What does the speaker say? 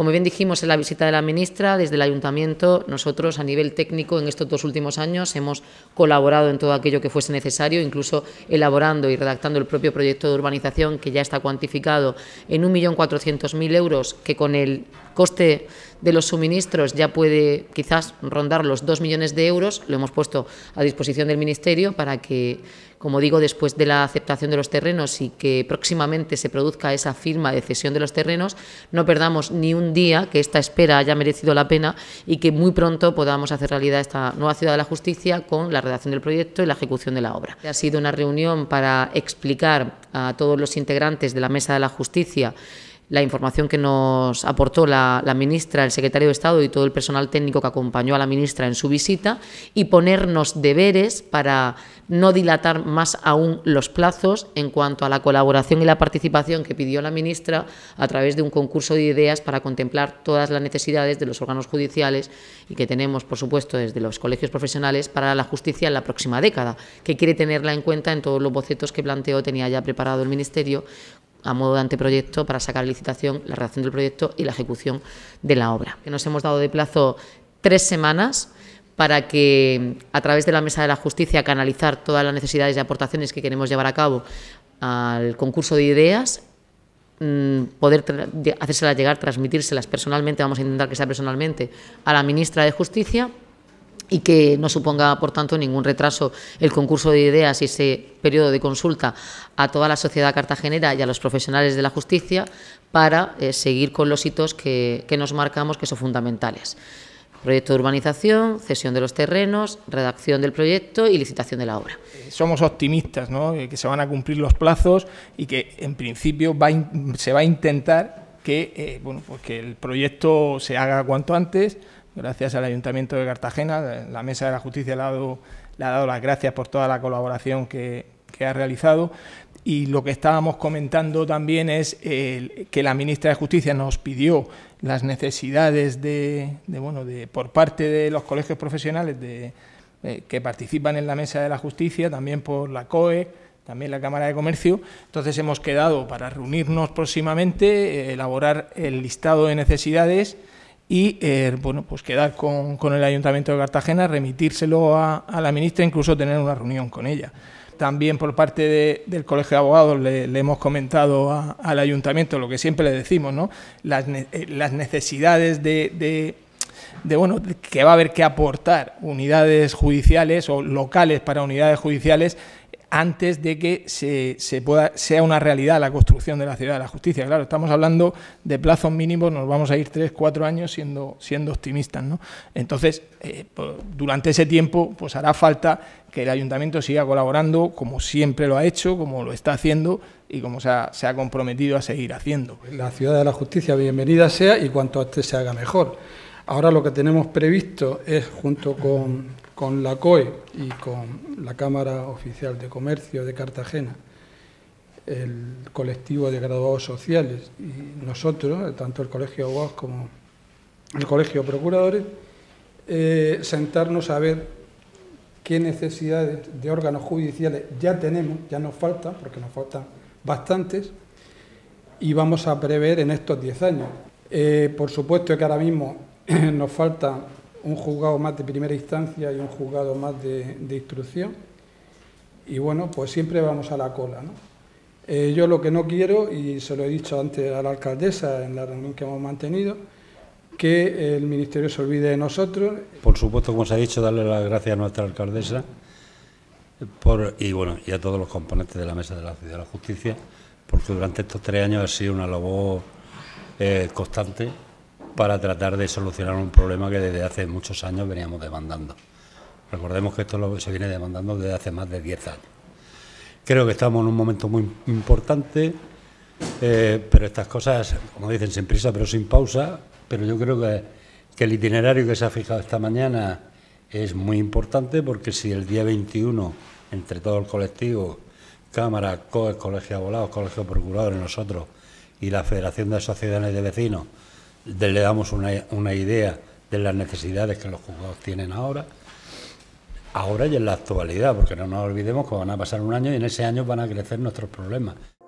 Como bien dijimos en la visita de la ministra, desde el ayuntamiento nosotros a nivel técnico en estos dos últimos años hemos colaborado en todo aquello que fuese necesario, incluso elaborando y redactando el propio proyecto de urbanización que ya está cuantificado en 1.400.000 euros, que con el coste de los suministros ya puede quizás rondar los dos millones de euros. Lo hemos puesto a disposición del Ministerio para que, como digo, después de la aceptación de los terrenos y que próximamente se produzca esa firma de cesión de los terrenos, no perdamos ni un día, que esta espera haya merecido la pena y que muy pronto podamos hacer realidad esta nueva ciudad de la justicia con la redacción del proyecto y la ejecución de la obra. Ha sido una reunión para explicar a todos los integrantes de la Mesa de la Justicia la información que nos aportó la, ministra, el secretario de Estado y todo el personal técnico que acompañó a la ministra en su visita y ponernos deberes para no dilatar más aún los plazos en cuanto a la colaboración y la participación que pidió la ministra a través de un concurso de ideas para contemplar todas las necesidades de los órganos judiciales y que tenemos, por supuesto, desde los colegios profesionales para la justicia en la próxima década, que quiere tenerla en cuenta en todos los bocetos que planteó, tenía ya preparado el Ministerio, a modo de anteproyecto para sacar licitación, la redacción del proyecto y la ejecución de la obra. Que nos hemos dado de plazo tres semanas para que a través de la Mesa de la Justicia canalizar todas las necesidades y aportaciones que queremos llevar a cabo al concurso de ideas mm, poder hacérselas llegar, transmitírselas personalmente, vamos a intentar que sea personalmente, a la ministra de Justicia y que no suponga, por tanto, ningún retraso el concurso de ideas y ese periodo de consulta a toda la sociedad cartagenera y a los profesionales de la justicia para eh, seguir con los hitos que, nos marcamos que son fundamentales. Proyecto de urbanización, cesión de los terrenos, redacción del proyecto y licitación de la obra. Eh, somos optimistas, ¿no? Eh, que se van a cumplir los plazos y que en principio se va a intentar que, bueno, pues que el proyecto se haga cuanto antes, gracias al Ayuntamiento de Cartagena. La Mesa de la Justicia le ha dado, las gracias por toda la colaboración que, ha realizado. Y lo que estábamos comentando también es que la ministra de Justicia nos pidió las necesidades de, por parte de los colegios profesionales eh, que participan en la mesa de la justicia, también por la COE, también la Cámara de Comercio. Entonces hemos quedado para reunirnos próximamente, eh, elaborar el listado de necesidades y eh, bueno, pues quedar con, el Ayuntamiento de Cartagena, remitírselo a, la ministra, incluso tener una reunión con ella. También por parte del Colegio de Abogados le, hemos comentado al Ayuntamiento lo que siempre le decimos, ¿no? Las, eh, necesidades de, de de bueno, que va a haber que aportar unidades judiciales o locales para unidades judiciales antes de que se, pueda, sea una realidad la construcción de la ciudad de la justicia. Claro, estamos hablando de plazos mínimos, nos vamos a ir tres, cuatro años siendo, siendo optimistas. ¿no? Entonces, eh, durante ese tiempo, pues hará falta que el ayuntamiento siga colaborando como siempre lo ha hecho, como lo está haciendo y como se ha, se ha comprometido a seguir haciendo. La ciudad de la justicia, bienvenida sea y cuanto antes se haga mejor. Ahora lo que tenemos previsto es, junto con con la COE y con la Cámara Oficial de Comercio de Cartagena, el colectivo de graduados sociales y nosotros, tanto el Colegio de Abogados como el Colegio de Procuradores, eh, sentarnos a ver qué necesidades de órganos judiciales ya tenemos, ya nos faltan, porque nos faltan bastantes, y vamos a prever en estos 10 años. Eh, por supuesto que ahora mismo nos faltan un juzgado más de primera instancia y un juzgado más de, instrucción. Y bueno, pues siempre vamos a la cola. Eh, yo lo que no quiero, y se lo he dicho antes a la alcaldesa en la reunión que hemos mantenido, que el Ministerio se olvide de nosotros. Por supuesto, como se ha dicho, darle las gracias a nuestra alcaldesa por, y bueno y a todos los componentes de la Mesa de la Ciudad de la Justicia, porque durante estos tres años ha sido una labor eh, constante para tratar de solucionar un problema que desde hace muchos años veníamos demandando. Recordemos que esto se viene demandando desde hace más de 10 años. Creo que estamos en un momento muy importante, eh, pero estas cosas, como dicen, sin prisa pero sin pausa, pero yo creo que, el itinerario que se ha fijado esta mañana es muy importante porque si el día 21, entre todo el colectivo, Cámara, Colegio de Colegio Procurador Procuradores, nosotros y la Federación de Sociedades de Vecinos, le damos una, idea de las necesidades que los juzgados tienen ahora, ahora y en la actualidad, porque no nos olvidemos que van a pasar un año y en ese año van a crecer nuestros problemas.